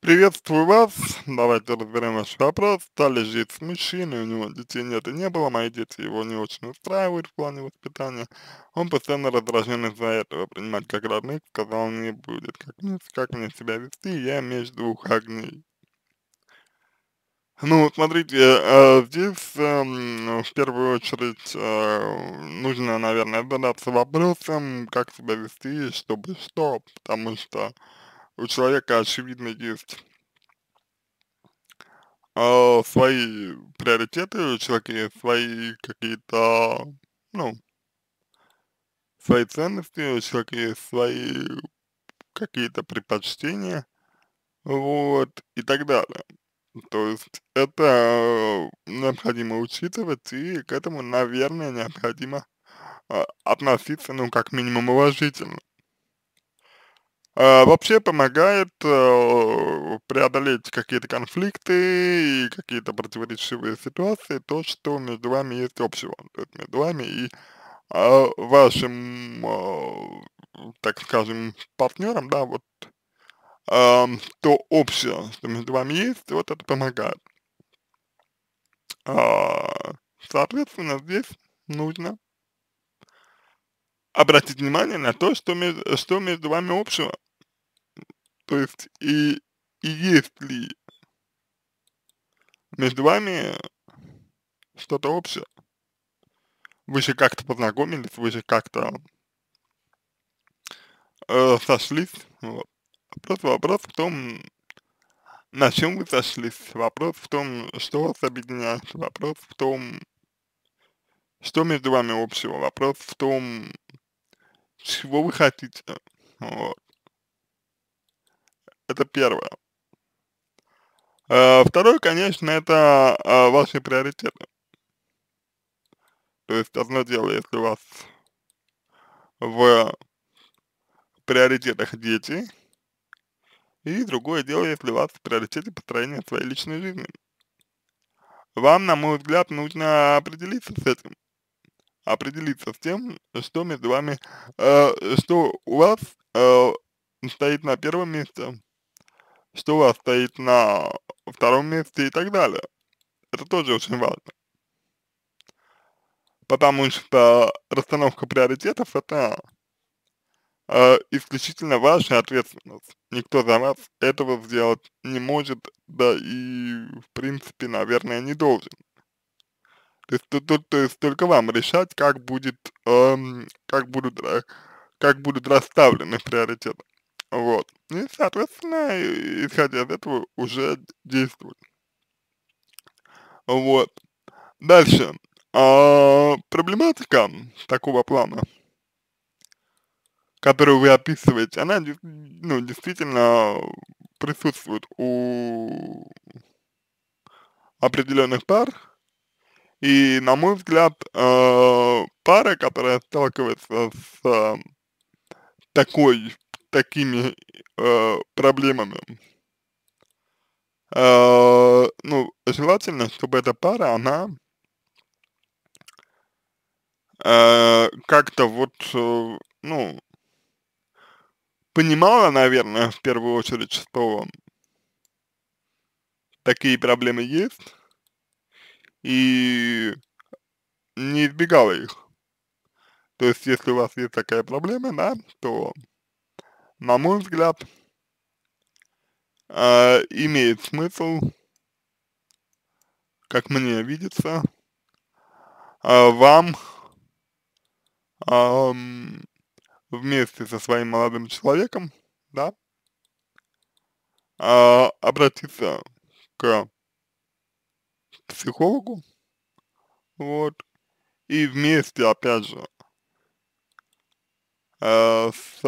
Приветствую вас. Давайте разберем ваш вопрос. Стали жить с мужчиной, у него детей нет и не было. Мои дети его не очень устраивают в плане воспитания. Он постоянно раздражен из-за этого. Принимать как родных сказал не будет. Как мне, как мне себя вести? Я между двух огней. Ну, смотрите, э, здесь эм, в первую очередь э, нужно, наверное, задаться вопросом, как себя вести, чтобы что, потому что у человека очевидно есть э, свои приоритеты, у человека есть свои какие-то, ну, свои ценности, у человека есть свои какие-то предпочтения, вот, и так далее. То есть это необходимо учитывать, и к этому, наверное, необходимо а, относиться, ну, как минимум, уважительно. А, вообще помогает э, преодолеть какие-то конфликты и какие-то противоречивые ситуации, то, что между вами есть общего, то есть между вами и а, вашим, а, так скажем, партнером, да, вот то общее, что между вами есть, вот это помогает. соответственно, здесь нужно обратить внимание на то, что между, что между вами общего. То есть и, и есть ли между вами что-то общее? Вы же как-то познакомились, вы же как-то э, сошлись. Вот. Просто вопрос в том, на чем вы сошлись. Вопрос в том, что вас объединяет. Вопрос в том, что между вами общего. Вопрос в том, чего вы хотите. Вот. Это первое. Э, второе, конечно, это э, ваши приоритеты. То есть одно дело, если у вас в приоритетах дети, и другое дело, если у вас в приоритете построение своей личной жизни. Вам, на мой взгляд, нужно определиться с этим. Определиться с тем, что между вами, э, что у вас э, стоит на первом месте, что у вас стоит на втором месте и так далее. Это тоже очень важно. Потому что расстановка приоритетов это э, исключительно ваша ответственность. Никто за вас этого сделать не может, да и в принципе, наверное, не должен. То есть, то, то, то есть только вам решать, как будет, эм, как будут, э, как будут расставлены приоритеты. Вот. Ну и, соответственно, исходя из этого, уже действует. Вот. Дальше. А, проблематика такого плана, которую вы описываете, она ну, действительно присутствует у определенных пар. И, на мой взгляд, э, пара, которая сталкивается с э, такой такими э, проблемами. Э, ну, желательно, чтобы эта пара, она э, как-то вот, э, ну, понимала, наверное, в первую очередь, что такие проблемы есть, и не избегала их. То есть, если у вас есть такая проблема, да, то на мой взгляд, э, имеет смысл, как мне видится, э, вам э, вместе со своим молодым человеком, да, э, обратиться к психологу, вот, и вместе, опять же, э, с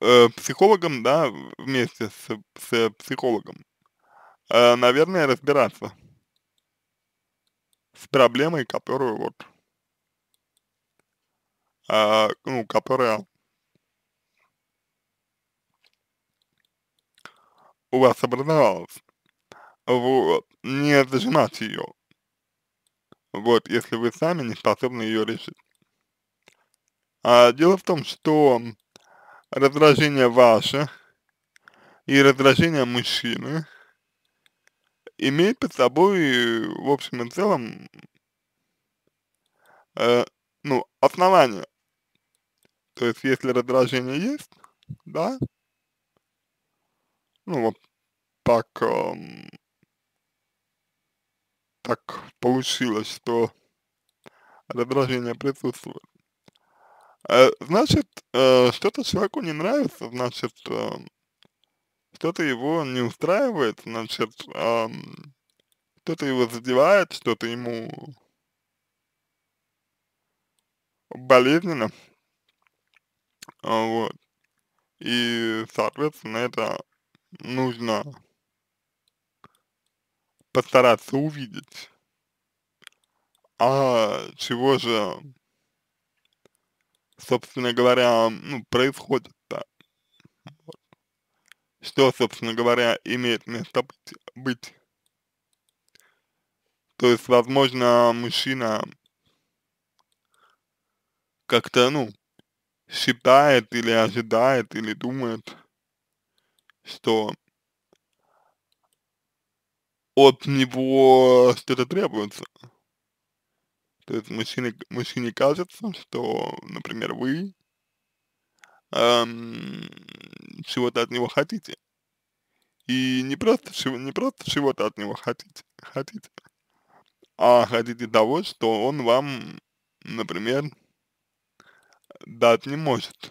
э, психологом, да, вместе с, с психологом, э, наверное, разбираться с проблемой, которую вот, э, ну, которая у вас образовалась. Вот, не зажимать ее. Вот, если вы сами не способны ее решить. А дело в том, что раздражение ваше и раздражение мужчины имеет под собой, в общем и целом, э, ну, основание. То есть, если раздражение есть, да, ну, вот так, э, так получилось, что раздражение присутствует, Э, значит, э, что-то человеку не нравится, значит, э, что-то его не устраивает, значит, что-то его задевает, что-то ему болезненно, а, вот. И, соответственно, это нужно постараться увидеть. А чего же собственно говоря, ну, происходит-то? Вот. Что, собственно говоря, имеет место быть? быть? То есть, возможно, мужчина как-то, ну, считает или ожидает или думает, что от него что-то требуется. То есть мужчине, мужчине кажется, что, например, вы эм, чего-то от него хотите. И не просто, не просто чего-то от него хотите, хотите, а хотите того, что он вам, например, дать не может.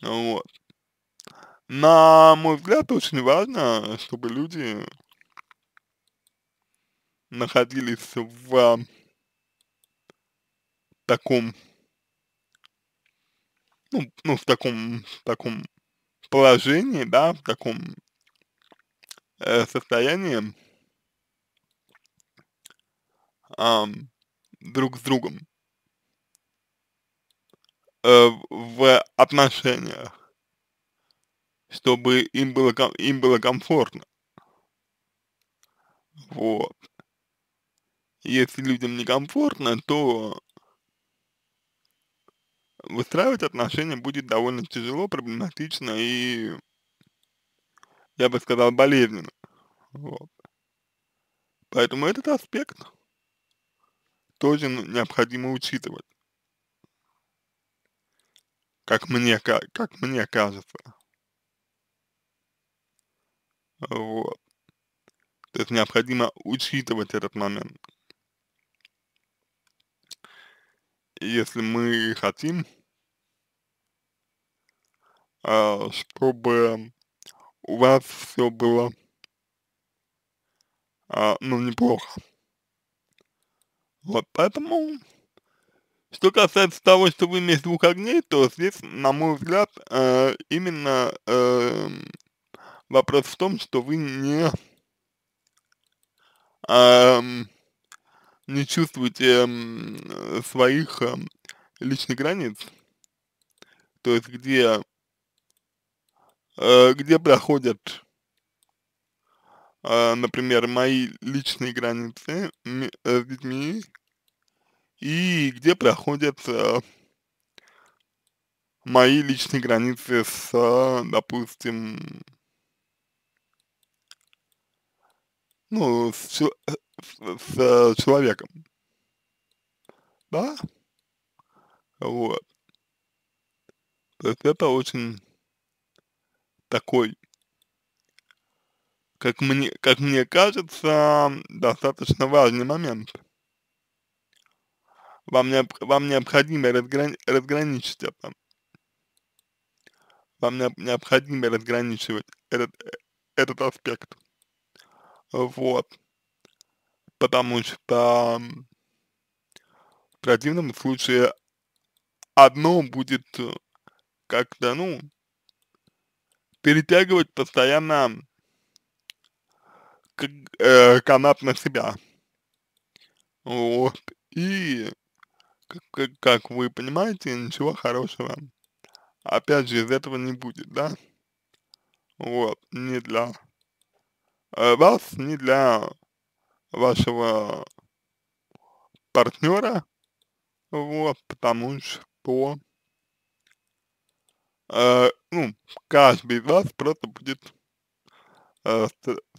Вот. На мой взгляд, очень важно, чтобы люди находились в таком, ну, ну в таком, в таком положении, да, в таком э, состоянии э, друг с другом э, в отношениях, чтобы им было, им было комфортно. Вот. Если людям некомфортно, то выстраивать отношения будет довольно тяжело, проблематично и, я бы сказал, болезненно. Вот. Поэтому этот аспект тоже необходимо учитывать. Как мне, как, мне кажется. Вот. То есть необходимо учитывать этот момент. если мы хотим, а, чтобы у вас все было, а, ну, неплохо. Вот поэтому, что касается того, что вы имеете двух огней, то здесь, на мой взгляд, э, именно э, вопрос в том, что вы не эм, не чувствуете эм, э, своих э, личных границ, то есть где, э, где проходят, э, например, мои личные границы э, с детьми и где проходят э, мои личные границы с, э, допустим, ну, с, э, с, с э, человеком. Да? Вот. То есть это очень такой, как мне, как мне кажется, достаточно важный момент. Вам, не, вам необходимо разграни, разграничить это. Вам не, необходимо разграничивать этот, э, этот аспект. Вот потому что в противном случае одно будет э, как-то, ну, перетягивать постоянно как, э, канат на себя. Вот. И, как, как, вы понимаете, ничего хорошего, опять же, из этого не будет, да? Вот. Не для э, вас, не для вашего партнера, вот, потому что, э, ну, каждый из вас просто будет э,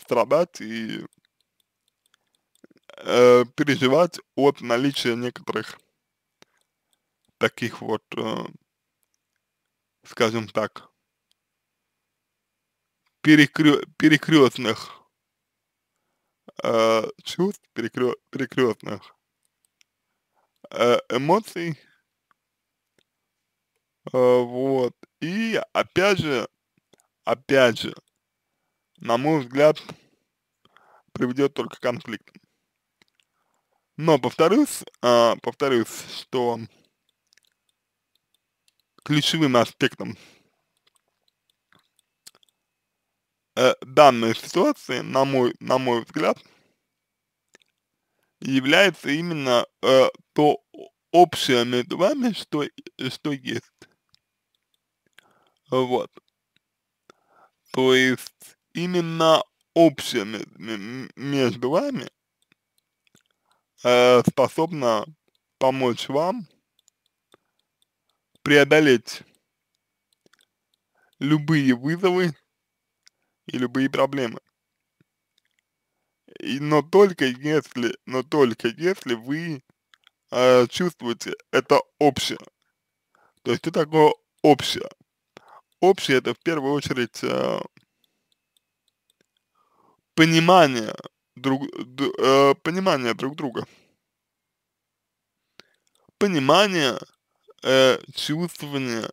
страдать и э, переживать от наличия некоторых таких вот, э, скажем так, перекрё перекрестных э, чувств перекрё перекрестных э, эмоций, э, вот, и опять же, опять же, на мой взгляд, приведет только к конфликтам. Но повторюсь, э, повторюсь, что ключевым аспектом э, данной ситуации, на мой, на мой взгляд, является именно э, то общее между вами, что, что есть. Вот. То есть именно общее между вами э, способно помочь вам преодолеть любые вызовы, и любые проблемы. И, но только если, но только если вы э, чувствуете это общее. То есть что такое общее? Общее это в первую очередь э, понимание друг, д, э, понимание друг друга. Понимание, э, чувствование,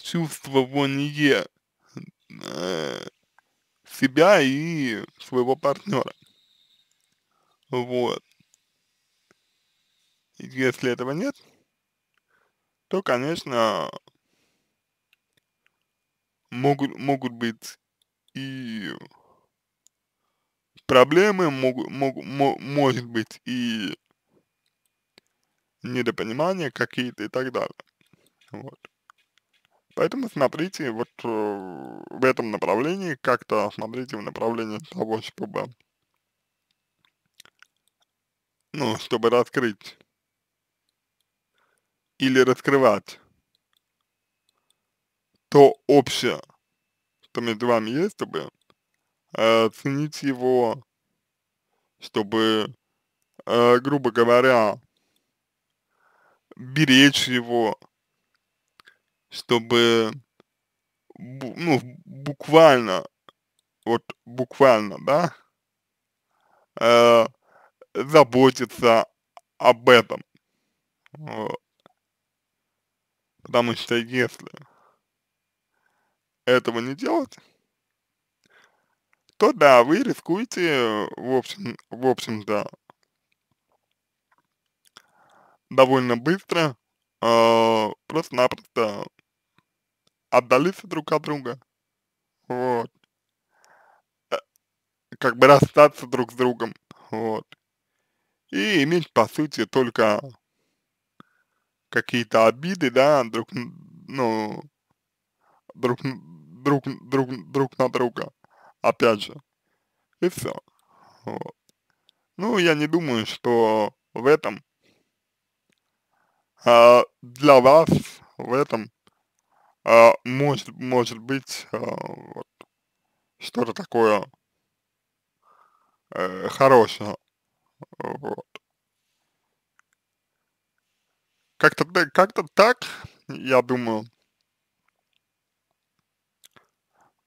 чувствование э, себя и своего партнера. Вот. И если этого нет, то, конечно, могут, могут быть и проблемы, могут, могут, может быть и недопонимания какие-то и так далее. Вот. Поэтому смотрите вот э, в этом направлении, как-то смотрите в направлении того, чтобы, ну, чтобы раскрыть или раскрывать то общее, что между вами есть, чтобы э, ценить его, чтобы, э, грубо говоря, беречь его, чтобы, ну, буквально, вот буквально, да, э, заботиться об этом. Вот. Потому что если этого не делать, то да, вы рискуете, в общем, в общем-то, довольно быстро, э, просто-напросто отдалиться друг от друга, вот, э, как бы расстаться друг с другом, вот, и иметь, по сути, только какие-то обиды, да, друг, ну, друг, друг, друг, друг на друга, опять же, и все, вот. Ну, я не думаю, что в этом, а, для вас в этом а, может, может быть а, вот, что-то такое э, хорошее. Вот. Как-то как так, я думаю,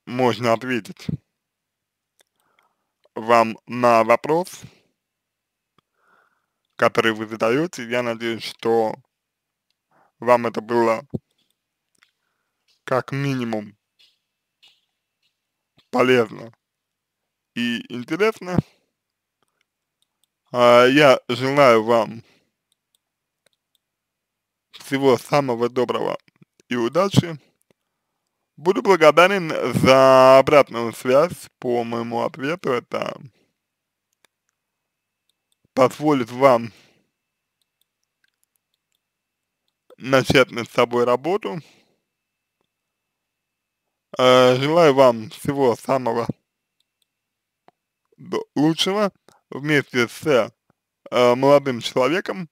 можно ответить вам на вопрос, который вы задаете. Я надеюсь, что вам это было как минимум полезно и интересно. А, я желаю вам всего самого доброго и удачи. Буду благодарен за обратную связь по моему ответу. Это позволит вам начать над собой работу. Э, желаю вам всего самого лучшего вместе с э, молодым человеком.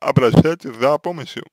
Обращайтесь за помощью.